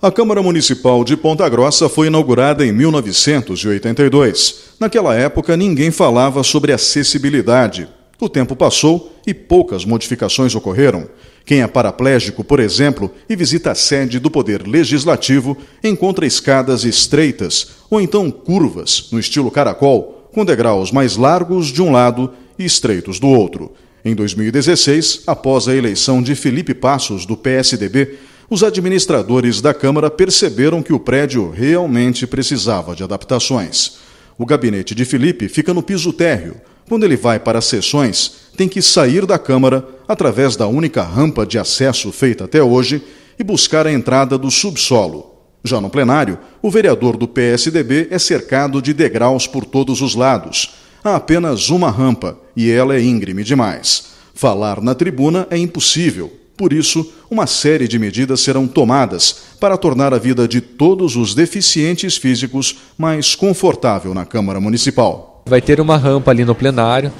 A Câmara Municipal de Ponta Grossa foi inaugurada em 1982. Naquela época, ninguém falava sobre acessibilidade. O tempo passou e poucas modificações ocorreram. Quem é paraplégico, por exemplo, e visita a sede do Poder Legislativo, encontra escadas estreitas ou então curvas, no estilo caracol, com degraus mais largos de um lado e estreitos do outro. Em 2016, após a eleição de Felipe Passos, do PSDB, os administradores da Câmara perceberam que o prédio realmente precisava de adaptações. O gabinete de Felipe fica no piso térreo. Quando ele vai para as sessões, tem que sair da Câmara através da única rampa de acesso feita até hoje e buscar a entrada do subsolo. Já no plenário, o vereador do PSDB é cercado de degraus por todos os lados. Há apenas uma rampa e ela é íngreme demais. Falar na tribuna é impossível, por isso, uma série de medidas serão tomadas para tornar a vida de todos os deficientes físicos mais confortável na Câmara Municipal. Vai ter uma rampa ali no plenário.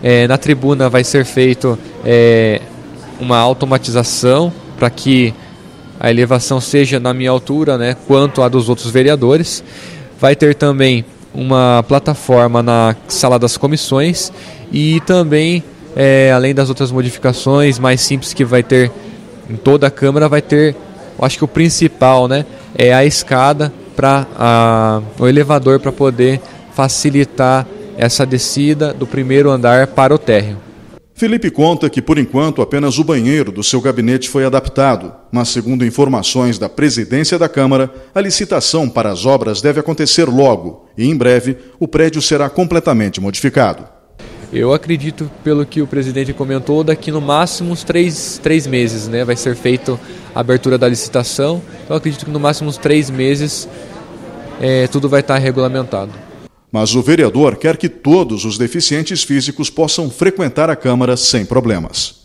É, na tribuna vai ser feito é, uma automatização para que a elevação seja na minha altura, né, quanto a dos outros vereadores. Vai ter também uma plataforma na sala das comissões e também é, além das outras modificações mais simples que vai ter em toda a câmera, vai ter, acho que o principal, né? É a escada para o elevador para poder facilitar essa descida do primeiro andar para o térreo. Felipe conta que, por enquanto, apenas o banheiro do seu gabinete foi adaptado, mas, segundo informações da presidência da Câmara, a licitação para as obras deve acontecer logo e, em breve, o prédio será completamente modificado. Eu acredito, pelo que o presidente comentou, daqui no máximo uns três, três meses né, vai ser feita a abertura da licitação. Então acredito que no máximo uns três meses é, tudo vai estar regulamentado. Mas o vereador quer que todos os deficientes físicos possam frequentar a Câmara sem problemas.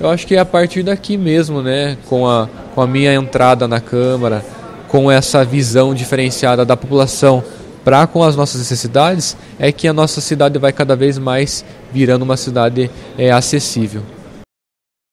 Eu acho que é a partir daqui mesmo, né, com a, com a minha entrada na Câmara, com essa visão diferenciada da população para com as nossas necessidades, é que a nossa cidade vai cada vez mais virando uma cidade é, acessível.